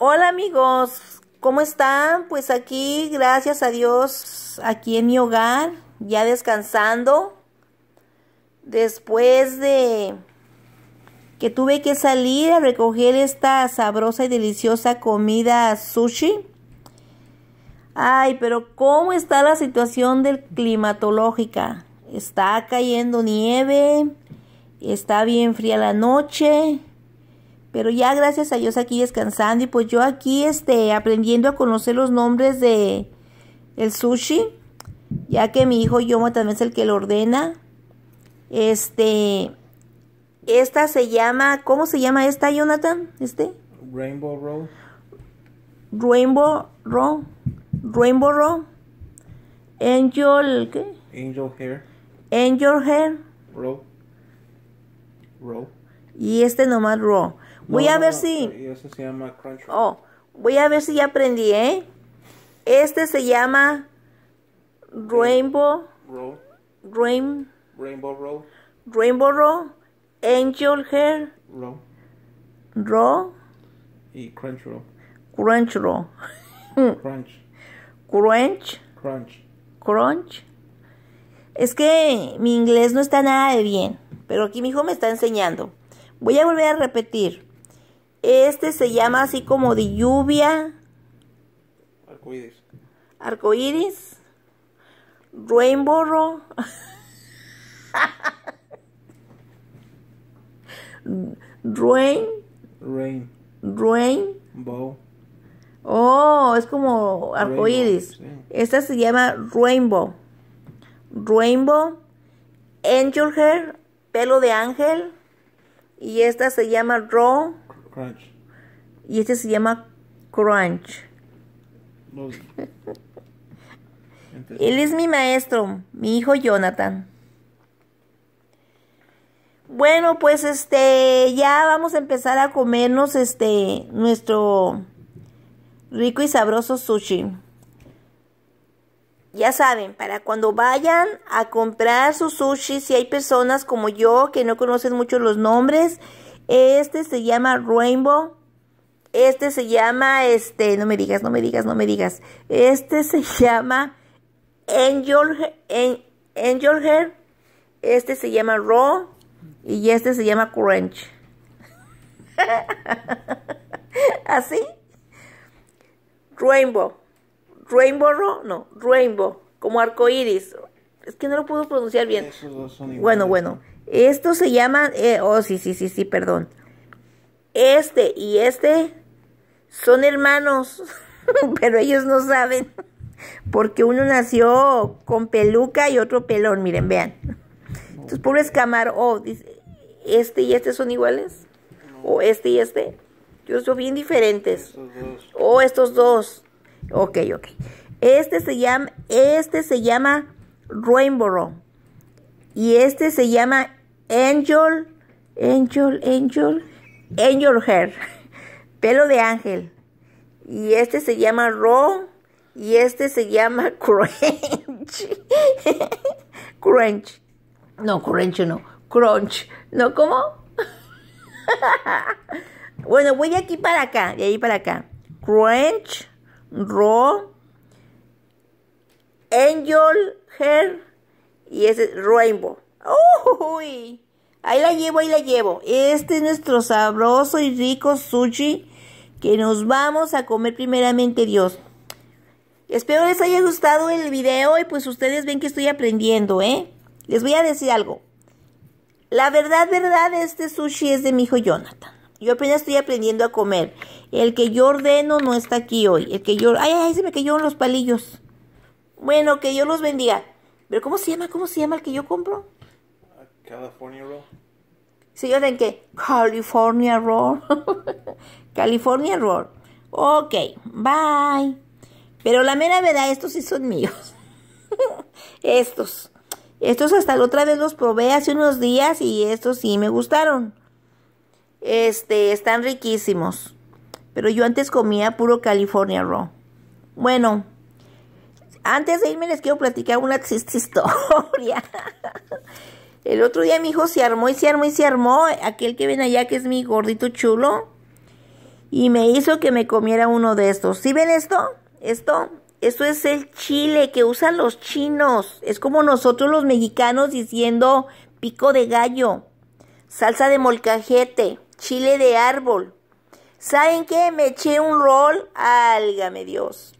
Hola amigos, ¿cómo están? Pues aquí, gracias a Dios, aquí en mi hogar, ya descansando. Después de que tuve que salir a recoger esta sabrosa y deliciosa comida sushi. Ay, pero ¿cómo está la situación del climatológica? Está cayendo nieve, está bien fría la noche pero ya gracias a Dios aquí descansando y pues yo aquí este, aprendiendo a conocer los nombres de el sushi, ya que mi hijo Yoma también es el que lo ordena. Este, esta se llama, ¿cómo se llama esta, Jonathan? Este. Rainbow Row. Rainbow Row. Rainbow Row. Angel, ¿qué? Angel Hair. Angel Hair. Row. Row. Y este nomás Raw. Voy a ver si... se llama Oh, voy a ver si ya aprendí, ¿eh? Este se llama Rainbow... Roll. Rainbow Roll. Rainbow Roll. Angel Hair. Roll. Y Crunch Crunch. Crunch. Crunch. Crunch. Es que mi inglés no está nada de bien, pero aquí mi hijo me está enseñando. Voy a volver a repetir. Este se llama así como de lluvia. Arcoíris. Arcoíris. Rainbow. Rain. Rain. Oh, es como arcoíris. Esta se llama Rainbow. Rainbow. Angel hair, pelo de ángel. Y esta se llama Raw. Y este se llama Crunch. Él es mi maestro, mi hijo Jonathan. Bueno, pues este, ya vamos a empezar a comernos este nuestro rico y sabroso sushi. Ya saben, para cuando vayan a comprar su sushi, si hay personas como yo que no conocen mucho los nombres, este se llama Rainbow. Este se llama, este, no me digas, no me digas, no me digas. Este se llama Angel, Angel Hair. Este se llama Raw. Y este se llama Crunch. Así. Rainbow. Rainbow, Raw? no, Rainbow. Como arco iris. Es que no lo puedo pronunciar bien. Bueno, bueno. Esto se llama, eh, oh, sí, sí, sí, sí, perdón. Este y este son hermanos, pero ellos no saben, porque uno nació con peluca y otro pelón, miren, vean. Entonces, pobres escamar... oh, dice, este y este son iguales, o este y este, yo son bien diferentes. O oh, estos dos. Ok, ok. Este se llama, este se llama Rainbow. Y este se llama Angel, Angel, Angel, Angel Hair, pelo de ángel. Y este se llama Raw y este se llama Crunch. crunch. No, Crunch no. Crunch. ¿No cómo? bueno, voy de aquí para acá, de ahí para acá. Crunch, Raw, Angel Hair y ese Rainbow. ¡Uy! Ahí la llevo, ahí la llevo. Este es nuestro sabroso y rico sushi que nos vamos a comer primeramente Dios. Espero les haya gustado el video y pues ustedes ven que estoy aprendiendo, ¿eh? Les voy a decir algo. La verdad, verdad, este sushi es de mi hijo Jonathan. Yo apenas estoy aprendiendo a comer. El que yo ordeno no está aquí hoy. El que yo... ¡Ay, ay, se me cayeron los palillos! Bueno, que Dios los bendiga. ¿Pero cómo se llama? ¿Cómo se llama el que yo compro? California Raw. Sí, yo tengo que California Roll. California Roll. Ok, bye. Pero la mera verdad, estos sí son míos. estos. Estos hasta la otra vez los probé hace unos días y estos sí me gustaron. Este, están riquísimos. Pero yo antes comía puro California Raw. Bueno, antes de irme les quiero platicar una historia. El otro día mi hijo se armó y se armó y se armó, aquel que ven allá que es mi gordito chulo, y me hizo que me comiera uno de estos. ¿Sí ven esto? Esto, esto es el chile que usan los chinos. Es como nosotros los mexicanos diciendo pico de gallo, salsa de molcajete, chile de árbol. ¿Saben qué? Me eché un rol, álgame Dios.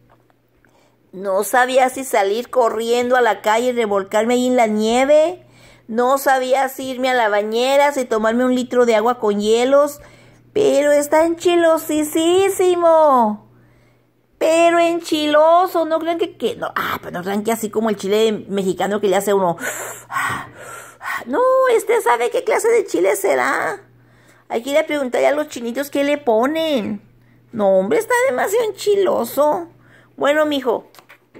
No sabía si salir corriendo a la calle y revolcarme ahí en la nieve no sabía irme a la bañera, si tomarme un litro de agua con hielos, pero está enchilosísimo. Pero enchiloso, no crean que, no, ah, pero pues no crean que así como el chile mexicano que le hace uno. No, este sabe qué clase de chile será. Hay que ir a preguntarle a los chinitos qué le ponen. No, hombre, está demasiado enchiloso. Bueno, mijo,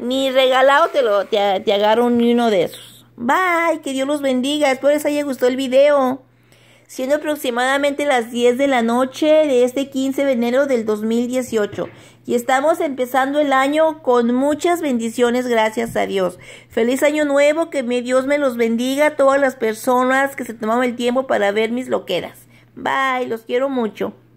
ni regalado te lo te, te agarro ni uno de esos. Bye, que Dios los bendiga, espero les haya gustado el video. Siendo aproximadamente las 10 de la noche de este 15 de enero del 2018. Y estamos empezando el año con muchas bendiciones, gracias a Dios. Feliz año nuevo, que mi Dios me los bendiga a todas las personas que se tomaron el tiempo para ver mis loqueras. Bye, los quiero mucho.